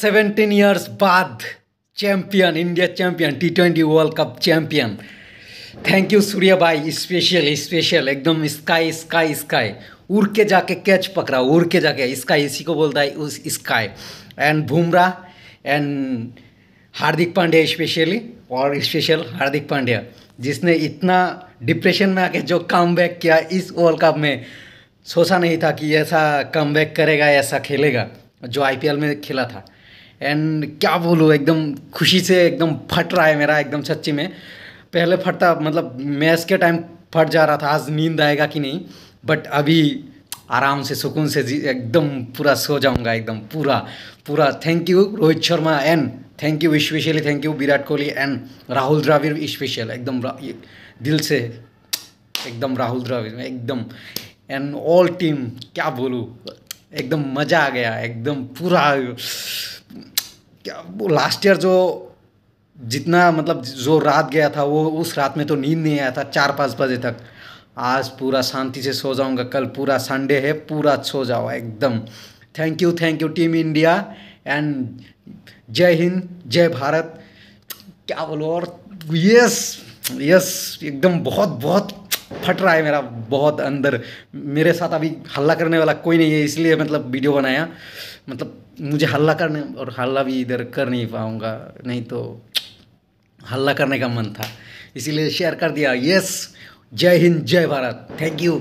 seventeen years बाद champion India champion T twenty world cup champion thank you Surya भाई special special एकदम SKY SKY SKY उड़ के जाके कैच पकड़ा उड़ के जाके स्काई इसी को बोलता है उस SKY and Bumrah and Hardik Pandya specially और स्पेशल हार्दिक पांड्या जिसने इतना डिप्रेशन में आके जो कम किया इस वर्ल्ड कप में सोचा नहीं था कि ऐसा कम करेगा ऐसा खेलेगा जो आईपीएल में खेला था एंड क्या बोलूँ एकदम खुशी से एकदम फट रहा है मेरा एकदम सच्ची में पहले फटता मतलब मैच के टाइम फट जा रहा था आज नींद आएगा कि नहीं बट अभी आराम से सुकून से एकदम पूरा सो जाऊंगा एकदम पूरा पूरा thank you Rohit Sharma and thank you specially thank you Virat Kohli and Rahul Dravid special एकदम दिल से एकदम राहुल द्राविड एकदम एंड ऑल टीम क्या बोलूँ एकदम मज़ा आ गया एकदम पूरा क्या वो लास्ट ईयर जो जितना मतलब जो रात गया था वो उस रात में तो नींद नहीं आया था चार पाँच बजे तक आज पूरा शांति से सो जाऊंगा कल पूरा संडे है पूरा सो जाओ एकदम thank you thank you team India and जय हिंद जय भारत क्या बोलो और यस यस एकदम बहुत बहुत फट रहा है मेरा बहुत अंदर मेरे साथ अभी हल्ला करने वाला कोई नहीं है इसलिए मतलब वीडियो बनाया मतलब मुझे हल्ला करने और हल्ला भी इधर कर नहीं पाऊँगा नहीं तो हल्ला करने का मन था इसीलिए शेयर कर दिया यस जय हिंद जय भारत थैंक यू